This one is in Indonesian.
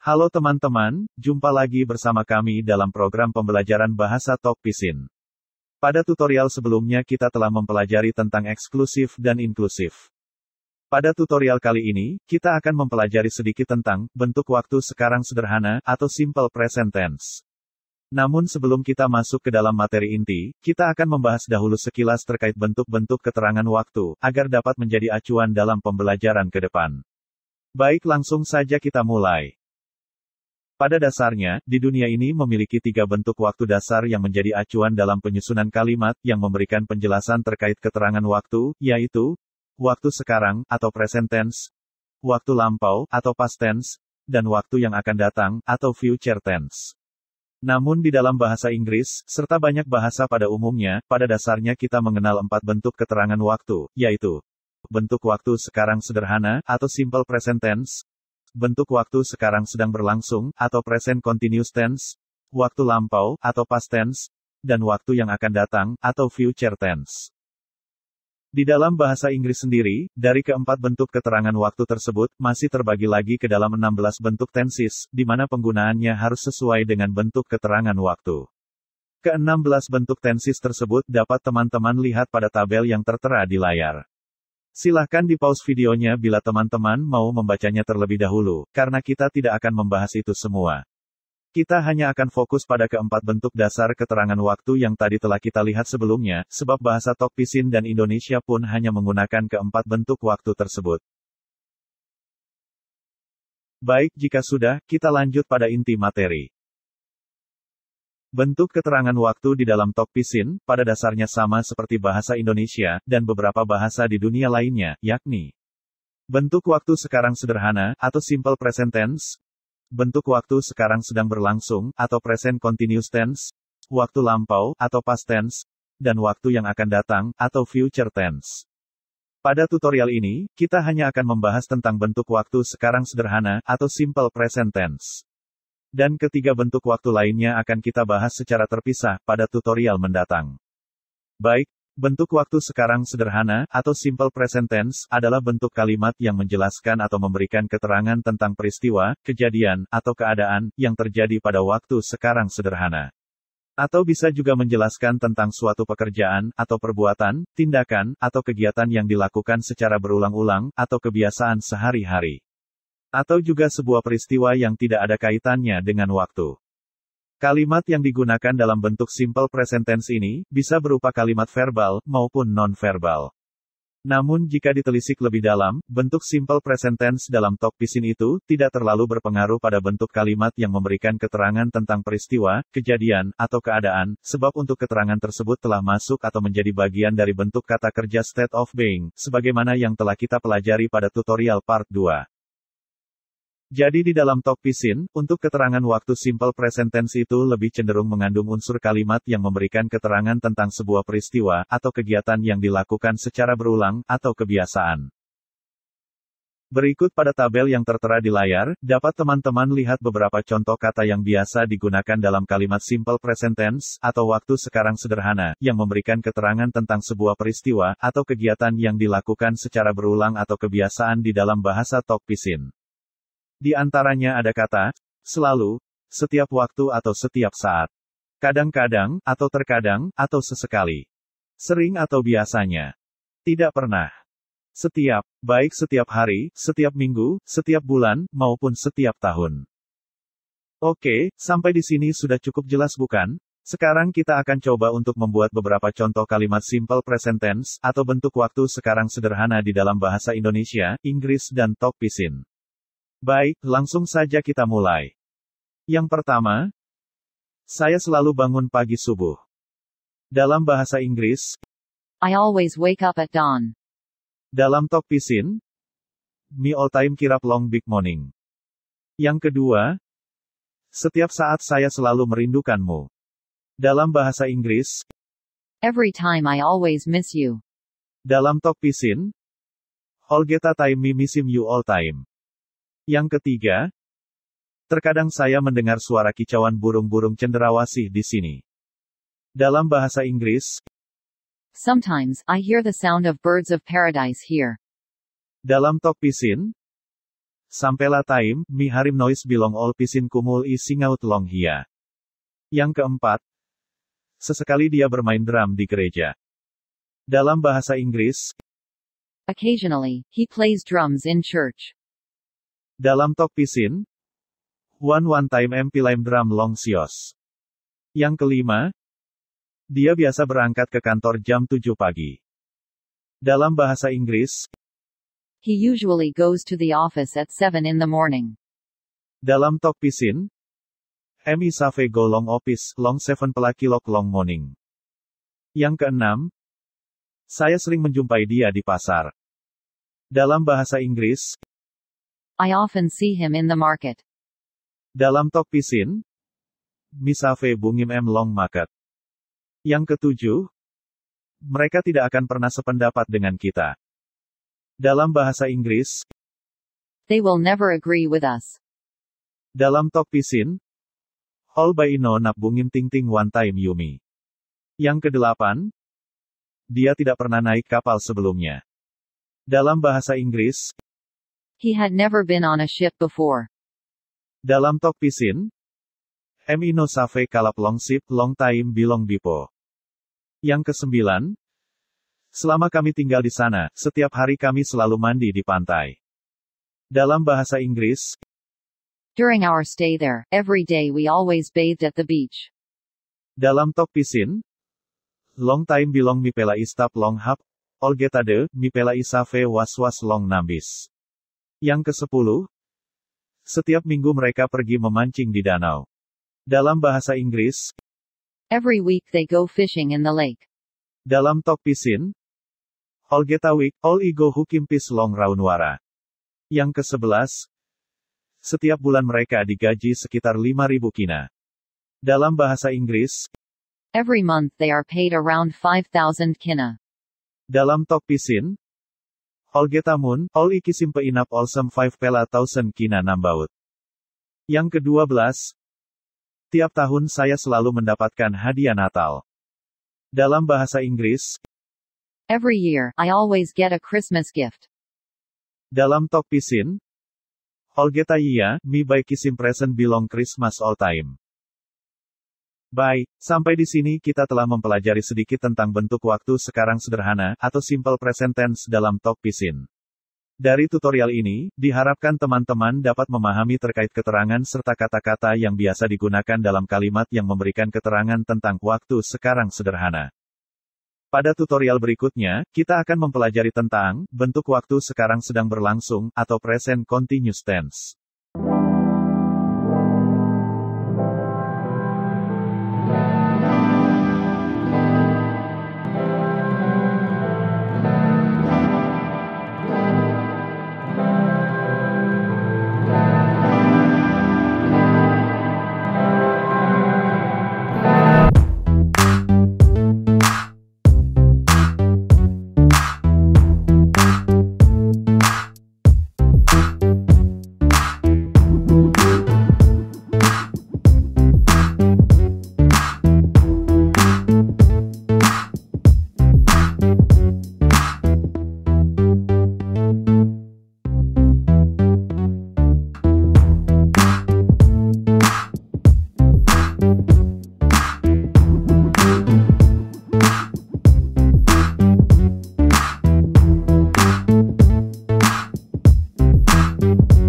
Halo teman-teman, jumpa lagi bersama kami dalam program pembelajaran bahasa Talk Pisin. Pada tutorial sebelumnya kita telah mempelajari tentang eksklusif dan inklusif. Pada tutorial kali ini, kita akan mempelajari sedikit tentang bentuk waktu sekarang sederhana atau simple present tense. Namun sebelum kita masuk ke dalam materi inti, kita akan membahas dahulu sekilas terkait bentuk-bentuk keterangan waktu agar dapat menjadi acuan dalam pembelajaran ke depan. Baik, langsung saja kita mulai. Pada dasarnya, di dunia ini memiliki tiga bentuk waktu dasar yang menjadi acuan dalam penyusunan kalimat, yang memberikan penjelasan terkait keterangan waktu, yaitu, waktu sekarang, atau present tense, waktu lampau, atau past tense, dan waktu yang akan datang, atau future tense. Namun di dalam bahasa Inggris, serta banyak bahasa pada umumnya, pada dasarnya kita mengenal empat bentuk keterangan waktu, yaitu bentuk waktu sekarang sederhana, atau simple present tense, bentuk waktu sekarang sedang berlangsung, atau present continuous tense, waktu lampau, atau past tense, dan waktu yang akan datang, atau future tense. Di dalam bahasa Inggris sendiri, dari keempat bentuk keterangan waktu tersebut, masih terbagi lagi ke dalam 16 bentuk tenses, di mana penggunaannya harus sesuai dengan bentuk keterangan waktu. Keenam belas bentuk tenses tersebut dapat teman-teman lihat pada tabel yang tertera di layar. Silahkan di pause videonya bila teman-teman mau membacanya terlebih dahulu, karena kita tidak akan membahas itu semua. Kita hanya akan fokus pada keempat bentuk dasar keterangan waktu yang tadi telah kita lihat sebelumnya, sebab bahasa Tokpisin dan Indonesia pun hanya menggunakan keempat bentuk waktu tersebut. Baik jika sudah, kita lanjut pada inti materi. Bentuk keterangan waktu di dalam Pisin, pada dasarnya sama seperti bahasa Indonesia, dan beberapa bahasa di dunia lainnya, yakni Bentuk waktu sekarang sederhana, atau simple present tense. Bentuk waktu sekarang sedang berlangsung, atau present continuous tense. Waktu lampau, atau past tense. Dan waktu yang akan datang, atau future tense. Pada tutorial ini, kita hanya akan membahas tentang bentuk waktu sekarang sederhana, atau simple present tense. Dan ketiga bentuk waktu lainnya akan kita bahas secara terpisah pada tutorial mendatang. Baik, bentuk waktu sekarang sederhana atau simple present tense adalah bentuk kalimat yang menjelaskan atau memberikan keterangan tentang peristiwa, kejadian, atau keadaan yang terjadi pada waktu sekarang sederhana. Atau bisa juga menjelaskan tentang suatu pekerjaan, atau perbuatan, tindakan, atau kegiatan yang dilakukan secara berulang-ulang, atau kebiasaan sehari-hari. Atau juga sebuah peristiwa yang tidak ada kaitannya dengan waktu. Kalimat yang digunakan dalam bentuk simple present tense ini bisa berupa kalimat verbal maupun non-verbal. Namun jika ditelisik lebih dalam, bentuk simple present tense dalam talk pisin itu tidak terlalu berpengaruh pada bentuk kalimat yang memberikan keterangan tentang peristiwa, kejadian, atau keadaan, sebab untuk keterangan tersebut telah masuk atau menjadi bagian dari bentuk kata kerja state of being, sebagaimana yang telah kita pelajari pada tutorial part 2. Jadi di dalam talk pisin, untuk keterangan waktu simple present tense itu lebih cenderung mengandung unsur kalimat yang memberikan keterangan tentang sebuah peristiwa, atau kegiatan yang dilakukan secara berulang, atau kebiasaan. Berikut pada tabel yang tertera di layar, dapat teman-teman lihat beberapa contoh kata yang biasa digunakan dalam kalimat simple present tense, atau waktu sekarang sederhana, yang memberikan keterangan tentang sebuah peristiwa, atau kegiatan yang dilakukan secara berulang atau kebiasaan di dalam bahasa talk pisin. Di antaranya ada kata, selalu, setiap waktu atau setiap saat. Kadang-kadang, atau terkadang, atau sesekali. Sering atau biasanya. Tidak pernah. Setiap, baik setiap hari, setiap minggu, setiap bulan, maupun setiap tahun. Oke, sampai di sini sudah cukup jelas bukan? Sekarang kita akan coba untuk membuat beberapa contoh kalimat simple present tense, atau bentuk waktu sekarang sederhana di dalam bahasa Indonesia, Inggris dan Tok Pisin. Baik, langsung saja kita mulai. Yang pertama, saya selalu bangun pagi subuh. Dalam bahasa Inggris, I always wake up at dawn. Dalam talk pisin, me all time kirap long big morning. Yang kedua, setiap saat saya selalu merindukanmu. Dalam bahasa Inggris, Every time I always miss you. Dalam talk pisin, geta time me missim you all time. Yang ketiga, terkadang saya mendengar suara kicauan burung-burung cenderawasih di sini. Dalam bahasa Inggris, Sometimes I hear the sound of birds of paradise here. Dalam Tok Pisin, Sampela time Mi Harim Nois Bilong Ol Pisin Kumul I Singaut Long Hia. Yang keempat, sesekali dia bermain drum di gereja. Dalam bahasa Inggris, Occasionally, he plays drums in church. Dalam Talk Pisin, One One Time MP Lime Drum Long Sios. Yang kelima, dia biasa berangkat ke kantor jam 7 pagi. Dalam bahasa Inggris, He usually goes to the office at 7 in the morning. Dalam Talk Pisin, Emi Save Go Long Office, Long 7 Pelakilok Long Morning. Yang keenam, saya sering menjumpai dia di pasar. Dalam bahasa Inggris, I often see him in the market. Dalam Tok Pisin, Misafe Bungim M. Long market. Yang ketujuh, mereka tidak akan pernah sependapat dengan kita. Dalam bahasa Inggris, They will never agree with us. Dalam Tok Pisin, All by no Nap Bungim Ting Ting One Time Yumi. Yang kedelapan, dia tidak pernah naik kapal sebelumnya. Dalam bahasa Inggris, He had never been on a ship before. Dalam tok Pisin, M. Ino Save Kalap Long Ship Long Time Bilong Bipo. Yang kesembilan, selama kami tinggal di sana, setiap hari kami selalu mandi di pantai. Dalam bahasa Inggris, During our stay there, every day we always bathed at the beach. Dalam tok Pisin, long time bilong mipela istap long hap, olgetade, mipela isafe was was long nambis. Yang ke-10, setiap minggu mereka pergi memancing di danau. Dalam bahasa Inggris, every week they go fishing in the lake. Dalam tok pisin, getawik ego Igo pis Long Raunwara. Yang ke-11, setiap bulan mereka digaji sekitar 5.000 kina. Dalam bahasa Inggris, every month they are paid around 5,000 kina. Dalam tok pisin, Olgetamun, ol ikisim inap olsem five pela tausen kina nambaut. Yang kedua belas, tiap tahun saya selalu mendapatkan hadiah Natal. Dalam bahasa Inggris, Every year, I always get a Christmas gift. Dalam Tok Pisin, Olgeta iya, mi baikisim present belong Christmas all time. Baik, sampai di sini kita telah mempelajari sedikit tentang bentuk waktu sekarang sederhana atau simple present tense dalam talk pisin. Dari tutorial ini, diharapkan teman-teman dapat memahami terkait keterangan serta kata-kata yang biasa digunakan dalam kalimat yang memberikan keterangan tentang waktu sekarang sederhana. Pada tutorial berikutnya, kita akan mempelajari tentang bentuk waktu sekarang sedang berlangsung atau present continuous tense. Thank you.